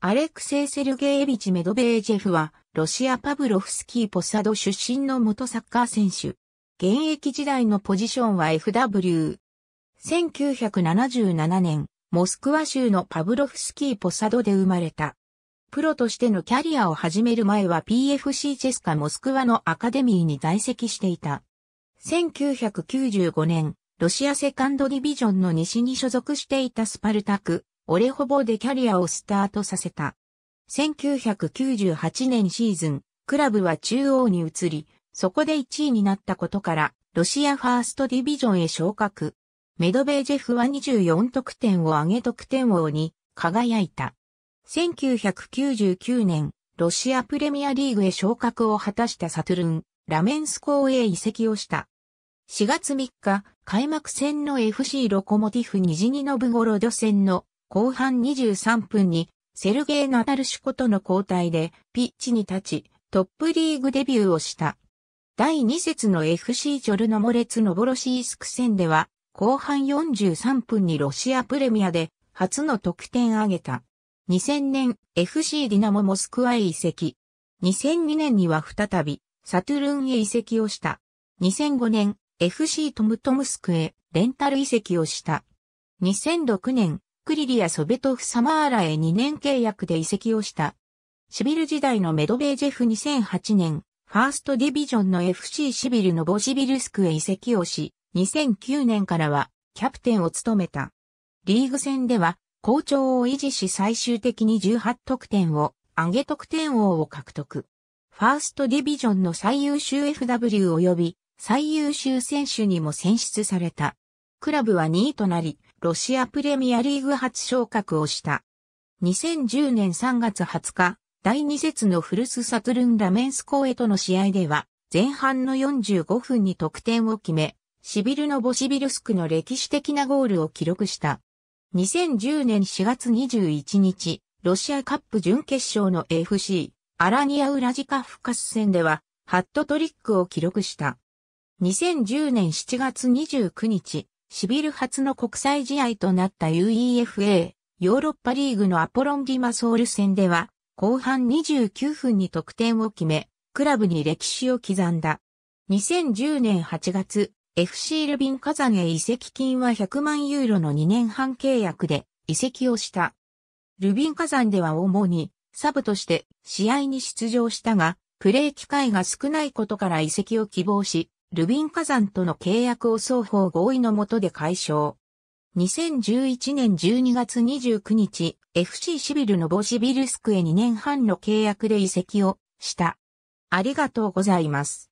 アレクセイ・セルゲービチ・メドベージェフは、ロシアパブロフスキー・ポサド出身の元サッカー選手。現役時代のポジションは FW。1977年、モスクワ州のパブロフスキー・ポサドで生まれた。プロとしてのキャリアを始める前は PFC チェスカモスクワのアカデミーに在籍していた。1995年、ロシアセカンドディビジョンの西に所属していたスパルタク、オレホボでキャリアをスタートさせた。1998年シーズン、クラブは中央に移り、そこで1位になったことから、ロシアファーストディビジョンへ昇格。メドベージェフは24得点を挙げ得点王に輝いた。1999年、ロシアプレミアリーグへ昇格を果たしたサトゥルン、ラメンス港へ移籍をした。4月3日、開幕戦の FC ロコモティフニジニノブゴロド戦の後半23分にセルゲイ・ナタルシュコとの交代でピッチに立ち、トップリーグデビューをした。第2節の FC ジョルノモレツノボロシースク戦では、後半43分にロシアプレミアで初の得点を挙げた。2000年 FC ディナモモスクワへ移籍。2002年には再びサトゥルンへ移籍をした。2005年 FC トムトムスクへレンタル移籍をした。2006年クリリア・ソベトフ・サマーラへ2年契約で移籍をした。シビル時代のメドベージェフ2008年、ファーストディビジョンの FC シビルのボシビルスクへ移籍をし、2009年からはキャプテンを務めた。リーグ戦では、好調を維持し最終的に18得点を上げ得点王を獲得。ファーストディビジョンの最優秀 FW 及び最優秀選手にも選出された。クラブは2位となり、ロシアプレミアリーグ初昇格をした。2010年3月20日、第2節のフルス・サトゥルン・ラメンスコーとの試合では、前半の45分に得点を決め、シビルのボシビルスクの歴史的なゴールを記録した。2010年4月21日、ロシアカップ準決勝の FC、アラニア・ウラジカフカス戦では、ハットトリックを記録した。2010年7月29日、シビル初の国際試合となった UEFA ヨーロッパリーグのアポロンディマソール戦では後半29分に得点を決め、クラブに歴史を刻んだ。2010年8月、FC ルビン火山へ移籍金は100万ユーロの2年半契約で移籍をした。ルビン火山では主にサブとして試合に出場したが、プレー機会が少ないことから移籍を希望し、ルビン火山との契約を双方合意のもとで解消。2011年12月29日、FC シビルのボシビルスクへ2年半の契約で移籍をした。ありがとうございます。